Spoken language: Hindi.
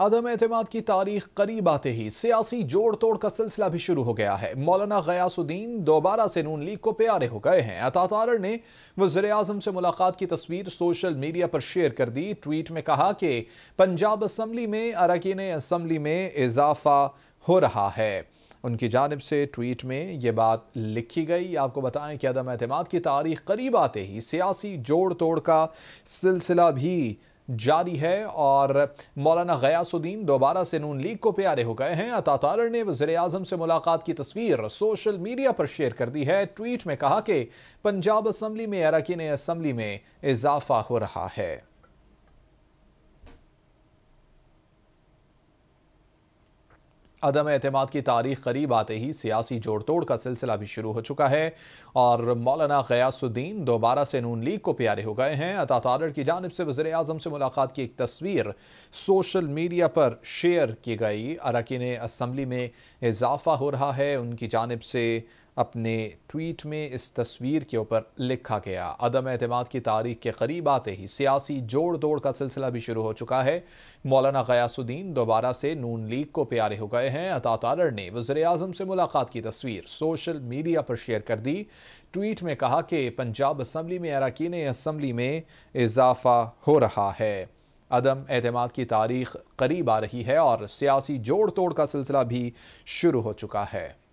अदम अतमाद की तारीख करीब आते ही सियासी जोड़ तोड़ का सिलसिला भी शुरू हो गया है मौलाना गयासुद्दीन दोबारा से नून लीग को प्यारे हो गए हैं अतातारण ने वजर अजम से मुलाकात की तस्वीर सोशल मीडिया पर शेयर कर दी ट्वीट में कहा कि पंजाब असम्बली में अरकिन असम्बली में इजाफा हो रहा है उनकी जानब से ट्वीट में ये बात लिखी गई आपको बताएं कि अदम अतमाद की तारीख करीब आते ही सियासी जोड़ तोड़ का सिलसिला भी जारी है और मौलाना गयासुद्दीन दोबारा से नून लीग को प्यारे हो गए हैं अता ने वजे अजम से मुलाकात की तस्वीर सोशल मीडिया पर शेयर कर दी है ट्वीट में कहा कि पंजाब असम्बली में अरकिन असम्बली में इजाफा हो रहा है अदम एतम की तारीख करीब आते ही सियासी जोड़ तोड़ का सिलसिला भी शुरू हो चुका है और मौलाना गयासुद्दीन दोबारा से नून लीग को प्यारे हो गए हैं अता तारड़ की जानब से वजे अजम से मुलाकात की एक तस्वीर सोशल मीडिया पर शेयर की गई अरकिन असम्बली में इजाफा हो रहा है उनकी जानब से अपने ट्वीट में इस तस्वीर के ऊपर लिखा गया अदम अहतमाद की तारीख के करीब आते ही सियासी जोड़ तोड़ का सिलसिला भी शुरू हो चुका है मौलाना गयासुद्दीन दोबारा से नून लीग को प्यारे हो गए हैं अता तारड़ ने वजर अजम से मुलाकात की तस्वीर सोशल मीडिया पर शेयर कर दी ट्वीट में कहा कि पंजाब असम्बली में अरकान असम्बली में इजाफा हो रहा है अदम अहतमाद की तारीख करीब आ रही है और सियासी जोड़ तोड़ का सिलसिला भी शुरू हो चुका है